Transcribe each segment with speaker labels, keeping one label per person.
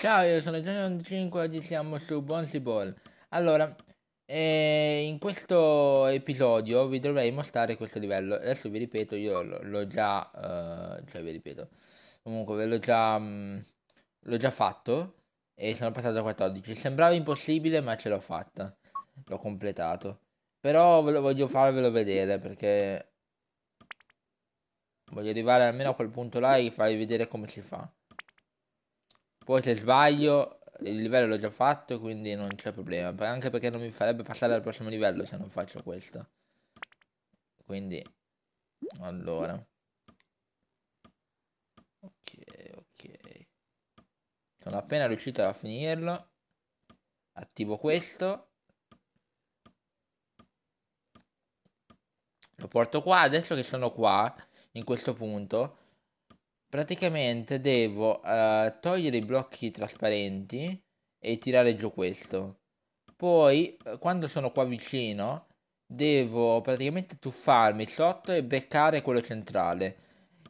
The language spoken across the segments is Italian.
Speaker 1: Ciao, io sono Gianni 5 e oggi siamo su Bouncy Ball. Allora, eh, in questo episodio vi dovrei mostrare questo livello. Adesso vi ripeto, io l'ho già... Eh, cioè vi ripeto. Comunque ve l'ho già... Mm, l'ho già fatto e sono passato a 14. Sembrava impossibile ma ce l'ho fatta. L'ho completato. Però ve lo voglio farvelo vedere perché... Voglio arrivare almeno a quel punto là e farvi vedere come si fa. Poi se sbaglio il livello l'ho già fatto quindi non c'è problema. Anche perché non mi farebbe passare al prossimo livello se non faccio questo. Quindi... Allora. Ok, ok. Sono appena riuscito a finirlo. Attivo questo. Lo porto qua, adesso che sono qua, in questo punto, praticamente devo uh, togliere i blocchi trasparenti e tirare giù questo. Poi, eh, quando sono qua vicino, devo praticamente tuffarmi sotto e beccare quello centrale.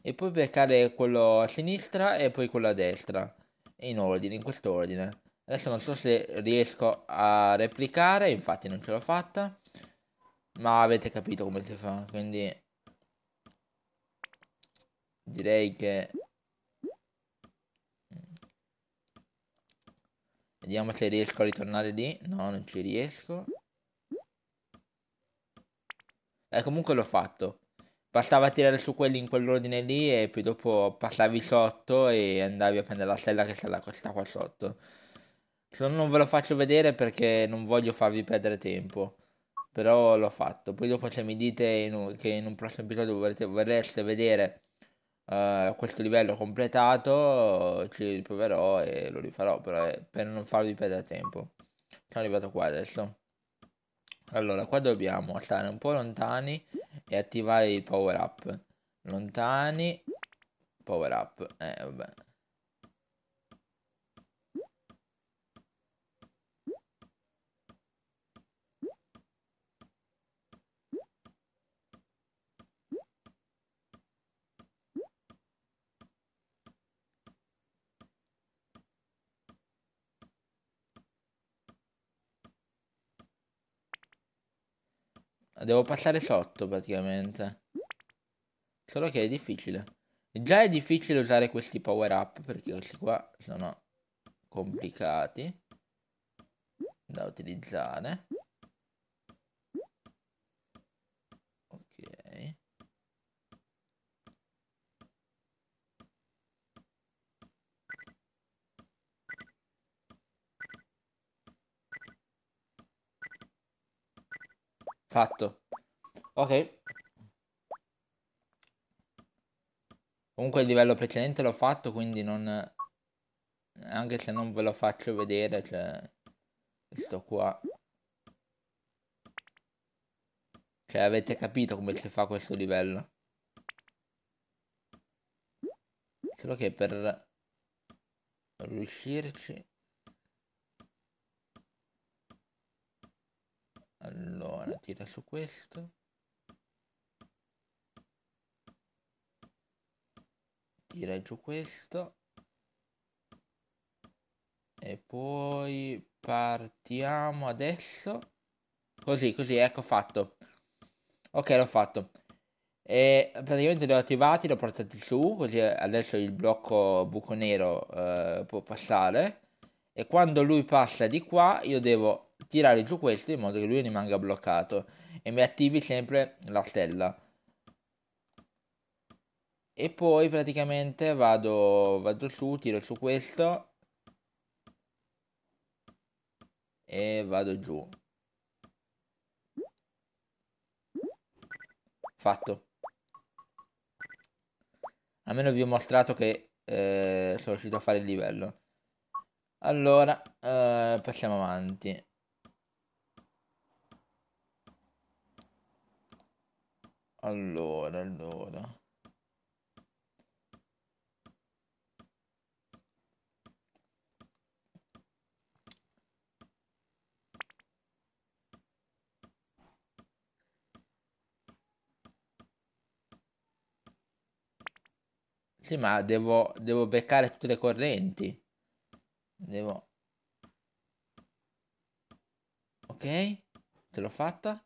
Speaker 1: E poi beccare quello a sinistra e poi quello a destra. In ordine, in questo ordine. Adesso non so se riesco a replicare, infatti non ce l'ho fatta. Ma avete capito come si fa, quindi direi che vediamo se riesco a ritornare lì no non ci riesco eh, comunque l'ho fatto bastava tirare su quelli in quell'ordine lì e poi dopo passavi sotto e andavi a prendere la stella che sarà questa qua sotto se non ve lo faccio vedere perché non voglio farvi perdere tempo però l'ho fatto poi dopo se mi dite in un, che in un prossimo episodio vorrete, vorreste vedere eh, questo livello completato ci riproverò e lo rifarò però per non farvi perdere tempo sono arrivato qua adesso allora qua dobbiamo stare un po' lontani e attivare il power up lontani power up eh vabbè Devo passare sotto praticamente. Solo che è difficile. Già è difficile usare questi power up perché questi qua sono complicati da utilizzare. Fatto. Ok. Comunque il livello precedente l'ho fatto, quindi non... Anche se non ve lo faccio vedere, cioè... Sto qua. Cioè, avete capito come si fa questo livello. Solo che per riuscirci allora tira su questo tira giù questo e poi partiamo adesso così così ecco fatto ok l'ho fatto e praticamente li ho attivati li ho portati su così adesso il blocco buco nero eh, può passare e quando lui passa di qua io devo tirare giù questo in modo che lui rimanga bloccato e mi attivi sempre la stella e poi praticamente vado, vado su, tiro su questo e vado giù fatto almeno vi ho mostrato che eh, sono riuscito a fare il livello allora eh, passiamo avanti Allora, allora. Sì, ma devo, devo beccare tutte le correnti. Devo... Ok, te l'ho fatta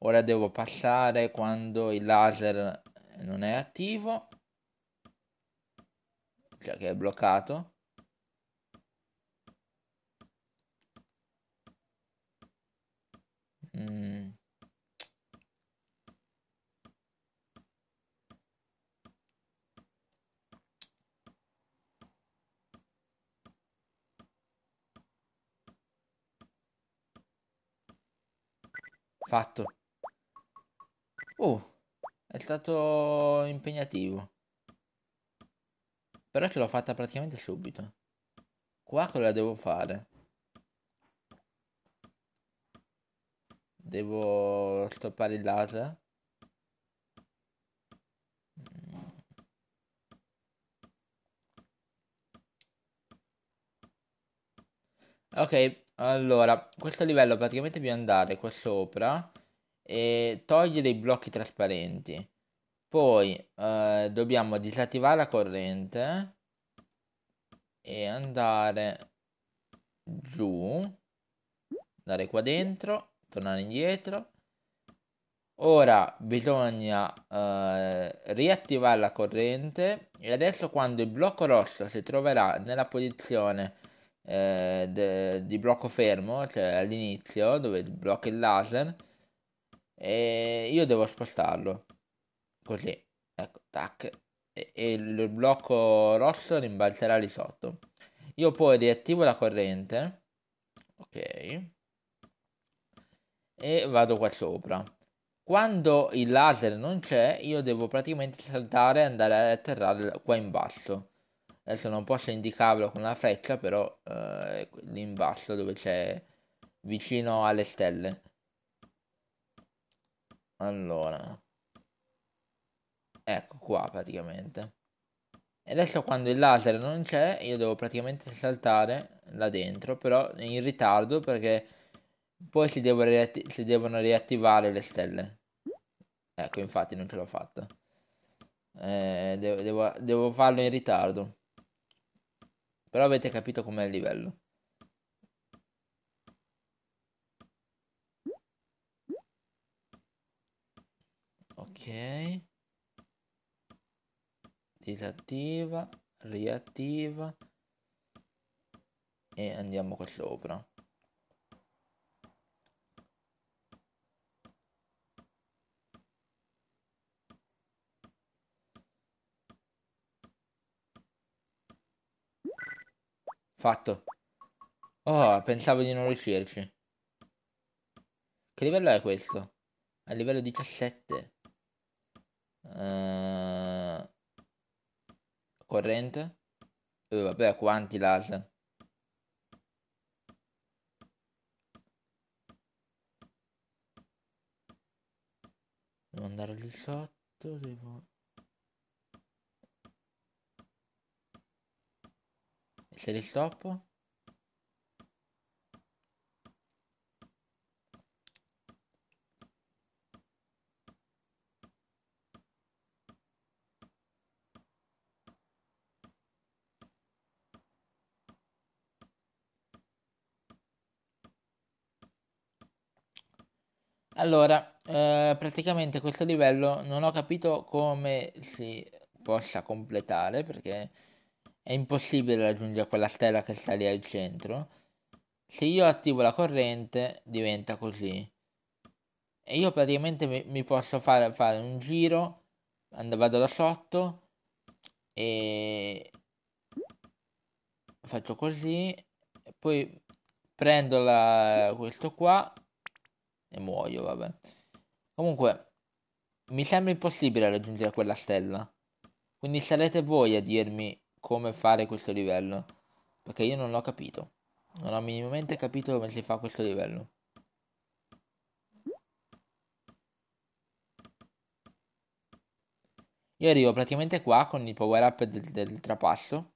Speaker 1: ora devo passare quando il laser non è attivo cioè che è bloccato mm. Fatto. Oh, è stato impegnativo. Però ce l'ho fatta praticamente subito. Qua cosa devo fare? Devo stoppare il laser? Ok, allora, questo livello praticamente bisogna andare qua sopra e togliere i blocchi trasparenti. Poi eh, dobbiamo disattivare la corrente e andare giù, andare qua dentro, tornare indietro. Ora bisogna eh, riattivare la corrente e adesso quando il blocco rosso si troverà nella posizione eh, de, di blocco fermo, cioè all'inizio dove blocca il laser, e io devo spostarlo. Così. Ecco, tac. E, e il blocco rosso rimbalzerà lì sotto. Io poi riattivo la corrente. Ok. E vado qua sopra. Quando il laser non c'è, io devo praticamente saltare e andare a atterrare qua in basso. Adesso non posso indicarlo con la freccia, però eh, lì in basso dove c'è vicino alle stelle. Allora. Ecco qua praticamente. E adesso quando il laser non c'è, io devo praticamente saltare là dentro, però in ritardo perché poi si, devo si devono riattivare le stelle. Ecco, infatti non ce l'ho fatta. Eh, devo, devo, devo farlo in ritardo. Però avete capito com'è il livello. disattiva riattiva e andiamo qua sopra Fatto. Oh, pensavo di non riuscirci. Che livello è questo? A livello 17. Eh, corrente e eh, vabbè quanti laser devo andare lì sotto devo se li stoppo Allora, eh, praticamente questo livello non ho capito come si possa completare perché è impossibile raggiungere quella stella che sta lì al centro. Se io attivo la corrente diventa così. E io praticamente mi, mi posso fare, fare un giro, and- vado da sotto e faccio così, poi prendo la, questo qua e muoio, vabbè. Comunque, mi sembra impossibile raggiungere quella stella. Quindi sarete voi a dirmi come fare questo livello. Perché io non l'ho capito. Non ho minimamente capito come si fa questo livello. Io arrivo praticamente qua con il power up del, del trapasso.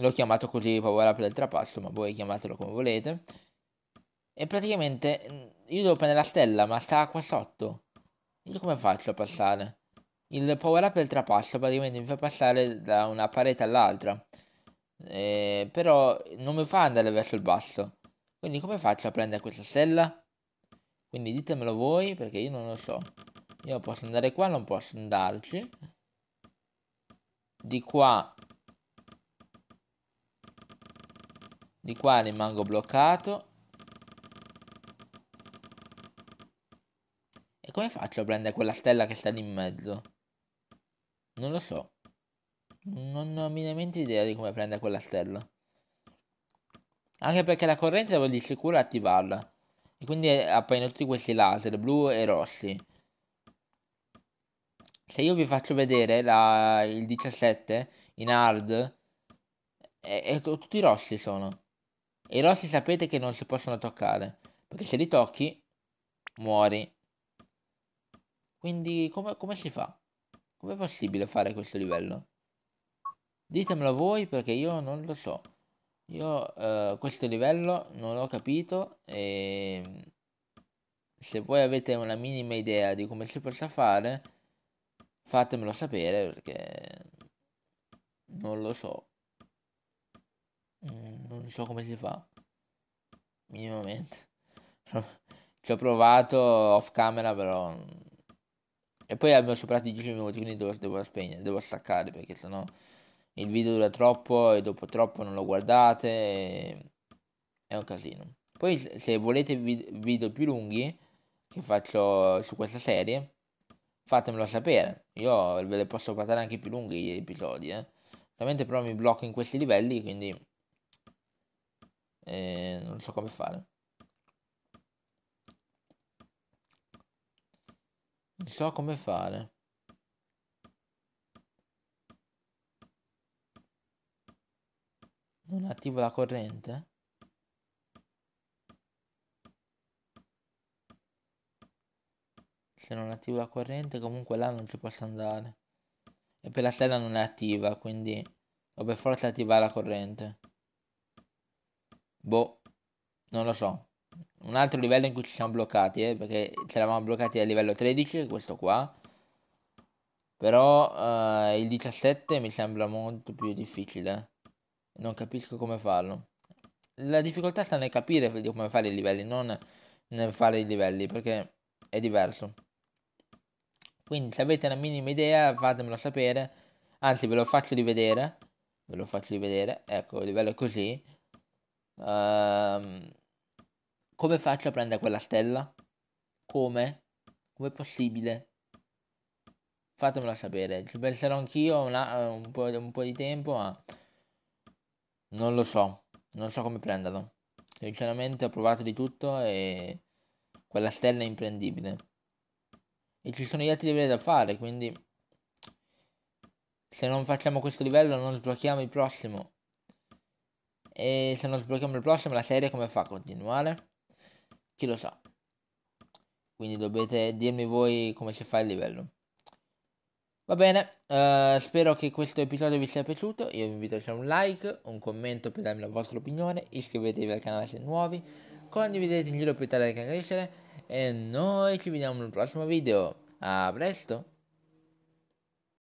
Speaker 1: L'ho chiamato così power up del trapasso, ma voi chiamatelo come volete. E praticamente mm, io devo prendere la stella, ma sta qua sotto. Io come faccio a passare? Il power up il trapasso praticamente mi fa passare da una parete all'altra. Eh, però non mi fa andare verso il basso. Quindi come faccio a prendere questa stella? Quindi ditemelo voi perché io non lo so. Io posso andare qua, non posso andarci. Di qua di qua rimango bloccato E come faccio a prendere quella stella che sta lì in mezzo? Non lo so. Non ho minimamente idea di come prendere quella stella. Anche perché la corrente devo di sicuro attivarla. E quindi appaiono tutti questi laser, blu e rossi. Se io vi faccio vedere la, il 17 in hard, e, e tutti rossi sono. E i rossi sapete che non si possono toccare. Perché se li tocchi, muori. Quindi come, come si fa? Com'è possibile fare questo livello? Ditemelo voi perché io non lo so. Io eh, questo livello non l'ho capito e se voi avete una minima idea di come si possa fare fatemelo sapere perché non lo so. Mm, non so come si fa. Minimamente. Ci ho provato off camera però e poi abbiamo superato i 10 minuti, quindi devo, devo spegnere, devo staccare perché sennò il video dura troppo e dopo troppo non lo guardate. E... È un casino. Poi se volete video più lunghi che faccio su questa serie, fatemelo sapere. Io ve le posso portare anche più lunghi gli episodi, eh. Solamente però mi blocco in questi livelli, quindi eh, non so come fare. Non so come fare. Non attivo la corrente? Se non attivo la corrente comunque là non ci posso andare. E per la stella non è attiva, quindi o per forza attivare la corrente. Boh, non lo so un altro livello in cui ci siamo bloccati, eh, perché ci eravamo bloccati al livello 13, questo qua. Però eh, il 17 mi sembra molto più difficile. Non capisco come farlo. La difficoltà sta nel capire come fare i livelli, non nel fare i livelli, perché è diverso. Quindi se avete una minima idea fatemelo sapere, anzi ve lo faccio rivedere, ve lo faccio rivedere, ecco il livello è così. Ehm... Come faccio a prendere quella stella? Come? Com'è possibile? Fatemelo sapere, ci penserò anch'io una, eh, un, po', un po' di tempo, ma non lo so, non so come prenderlo. Sinceramente ho provato di tutto e quella stella è imprendibile. E ci sono gli altri livelli da fare, quindi se non facciamo questo livello non sblocchiamo il prossimo. E se non sblocchiamo il prossimo la serie come fa a continuare? Chi lo sa. Quindi dovete dirmi voi come si fa il livello. Va bene, eh, spero che questo episodio vi sia piaciuto, io vi invito a lasciare un like, un commento per darmi la vostra opinione, iscrivetevi al canale se nuovi, condividete in giro per tale che crescere e noi ci vediamo nel prossimo video. A presto!